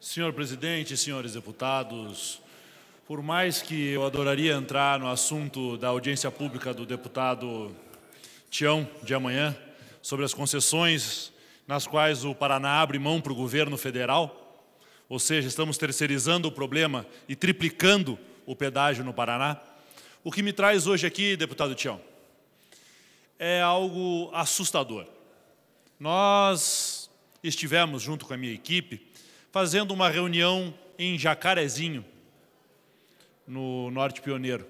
Senhor presidente, senhores deputados, por mais que eu adoraria entrar no assunto da audiência pública do deputado Tião de amanhã, sobre as concessões nas quais o Paraná abre mão para o governo federal, ou seja, estamos terceirizando o problema e triplicando o pedágio no Paraná, o que me traz hoje aqui, deputado Tião, é algo assustador. Nós estivemos, junto com a minha equipe, fazendo uma reunião em Jacarezinho, no Norte Pioneiro.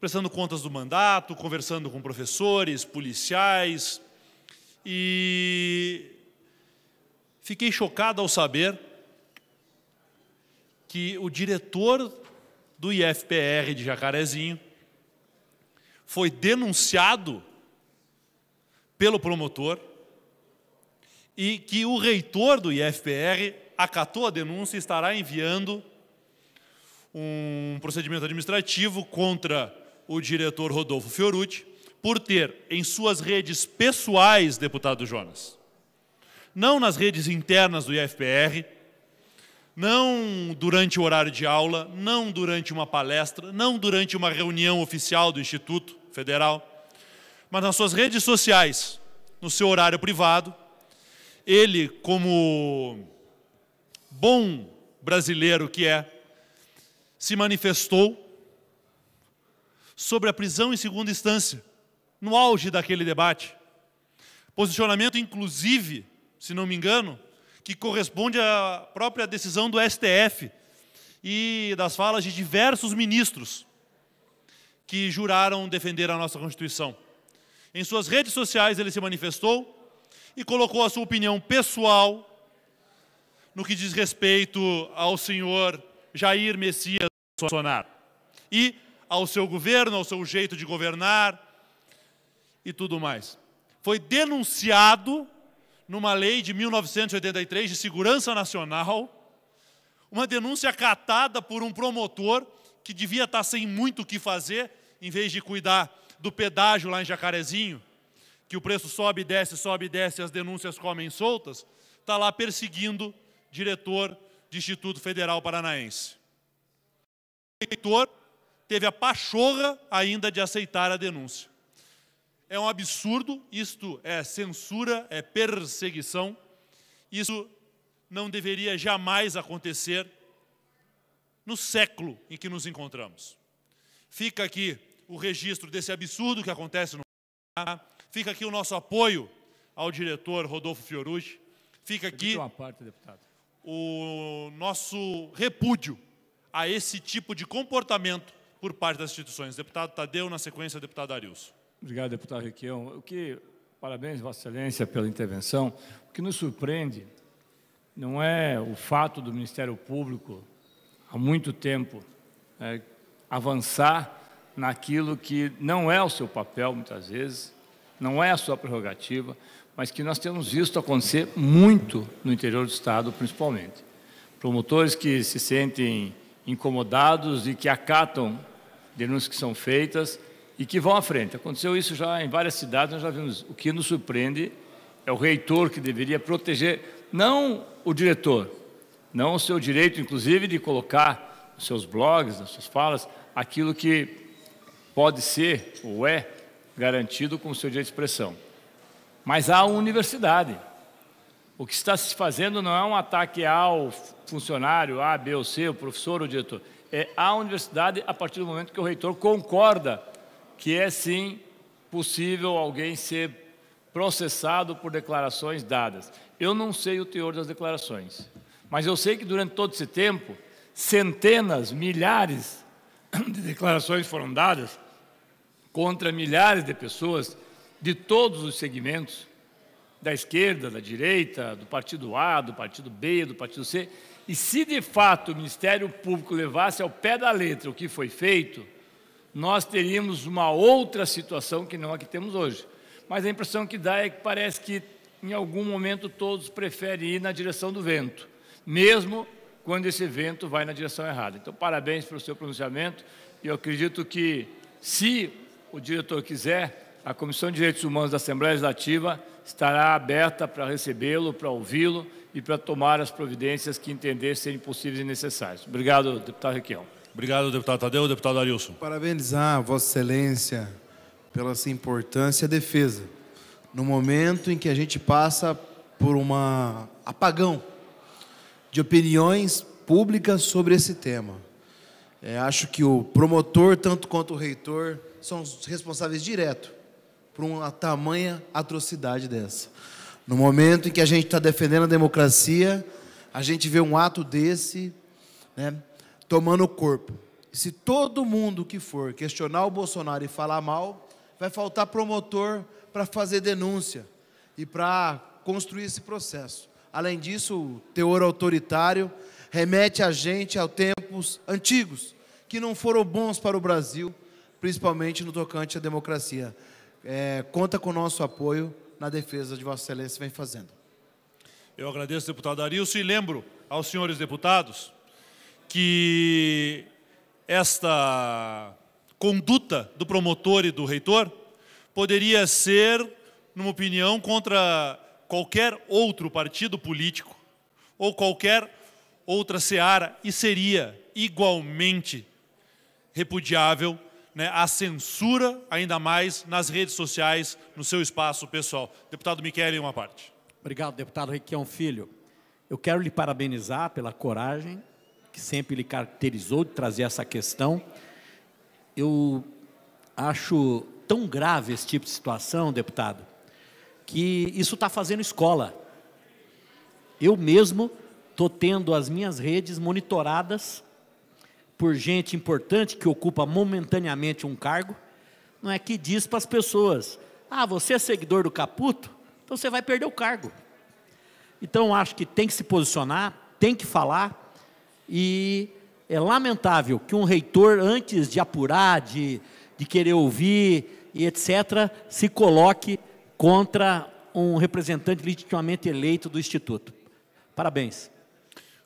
Prestando contas do mandato, conversando com professores, policiais. E fiquei chocado ao saber que o diretor do IFPR de Jacarezinho foi denunciado pelo promotor e que o reitor do IFPR acatou a denúncia e estará enviando um procedimento administrativo contra o diretor Rodolfo Fiorucci por ter em suas redes pessoais, deputado Jonas, não nas redes internas do IFPR, não durante o horário de aula, não durante uma palestra, não durante uma reunião oficial do Instituto Federal, mas nas suas redes sociais, no seu horário privado, ele, como bom brasileiro que é, se manifestou sobre a prisão em segunda instância, no auge daquele debate. Posicionamento, inclusive, se não me engano, que corresponde à própria decisão do STF e das falas de diversos ministros que juraram defender a nossa Constituição. Em suas redes sociais ele se manifestou e colocou a sua opinião pessoal no que diz respeito ao senhor Jair Messias Bolsonaro e ao seu governo, ao seu jeito de governar e tudo mais. Foi denunciado numa lei de 1983 de segurança nacional, uma denúncia catada por um promotor que devia estar sem muito o que fazer, em vez de cuidar do pedágio lá em Jacarezinho, que o preço sobe e desce, sobe e desce, as denúncias comem soltas, está lá perseguindo diretor de Instituto Federal Paranaense. O diretor teve a pachorra ainda de aceitar a denúncia. É um absurdo, isto é censura, é perseguição, isso não deveria jamais acontecer no século em que nos encontramos. Fica aqui o registro desse absurdo que acontece no Paraná, Fica aqui o nosso apoio ao diretor Rodolfo Fiorucci. Fica aqui parte, o nosso repúdio a esse tipo de comportamento por parte das instituições. Deputado Tadeu, na sequência, deputado Arilson. Obrigado, deputado Requião. O que, parabéns, Vossa Excelência, pela intervenção. O que nos surpreende não é o fato do Ministério Público, há muito tempo, é, avançar naquilo que não é o seu papel, muitas vezes, não é a sua prerrogativa, mas que nós temos visto acontecer muito no interior do Estado, principalmente. Promotores que se sentem incomodados e que acatam denúncias que são feitas e que vão à frente. Aconteceu isso já em várias cidades, nós já vimos. O que nos surpreende é o reitor que deveria proteger, não o diretor, não o seu direito, inclusive, de colocar nos seus blogs, nas suas falas, aquilo que pode ser ou é garantido com o seu direito de expressão. Mas há uma universidade. O que está se fazendo não é um ataque ao funcionário A, B ou C, o professor ou o diretor. É à universidade a partir do momento que o reitor concorda que é sim possível alguém ser processado por declarações dadas. Eu não sei o teor das declarações, mas eu sei que durante todo esse tempo, centenas, milhares de declarações foram dadas contra milhares de pessoas de todos os segmentos, da esquerda, da direita, do partido A, do partido B, do partido C. E se de fato o Ministério Público levasse ao pé da letra o que foi feito, nós teríamos uma outra situação que não a que temos hoje. Mas a impressão que dá é que parece que em algum momento todos preferem ir na direção do vento, mesmo quando esse vento vai na direção errada. Então, parabéns pelo seu pronunciamento. E eu acredito que, se o diretor quiser, a Comissão de Direitos Humanos da Assembleia Legislativa estará aberta para recebê-lo, para ouvi-lo e para tomar as providências que entender serem possíveis e necessárias. Obrigado, deputado Requião. Obrigado, deputado Tadeu. Deputado Arilson. Parabenizar Vossa Excelência pela sua importância e defesa. No momento em que a gente passa por um apagão de opiniões públicas sobre esse tema. É, acho que o promotor, tanto quanto o reitor, são os responsáveis direto por uma tamanha atrocidade dessa. No momento em que a gente está defendendo a democracia, a gente vê um ato desse né, tomando o corpo. Se todo mundo que for questionar o Bolsonaro e falar mal, vai faltar promotor para fazer denúncia e para construir esse processo. Além disso, o teor autoritário remete a gente a tempos antigos, que não foram bons para o Brasil, principalmente no tocante à democracia. É, conta com o nosso apoio na defesa de Vossa Excelência vem fazendo. Eu agradeço, deputado Arilson, e lembro aos senhores deputados que esta conduta do promotor e do reitor poderia ser, numa opinião, contra qualquer outro partido político ou qualquer outra seara e seria igualmente repudiável né, censura, ainda mais nas redes sociais, no seu espaço pessoal. Deputado Michele, uma parte. Obrigado, deputado Requião Filho. Eu quero lhe parabenizar pela coragem que sempre lhe caracterizou de trazer essa questão. Eu acho tão grave esse tipo de situação, deputado, que isso está fazendo escola. Eu mesmo estou tendo as minhas redes monitoradas por gente importante que ocupa momentaneamente um cargo, não é que diz para as pessoas: ah, você é seguidor do Caputo, então você vai perder o cargo. Então acho que tem que se posicionar, tem que falar, e é lamentável que um reitor, antes de apurar, de, de querer ouvir e etc., se coloque contra um representante legitimamente eleito do Instituto. Parabéns.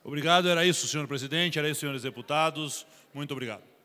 Obrigado, era isso, senhor presidente, era isso, senhores deputados. Muito obrigado.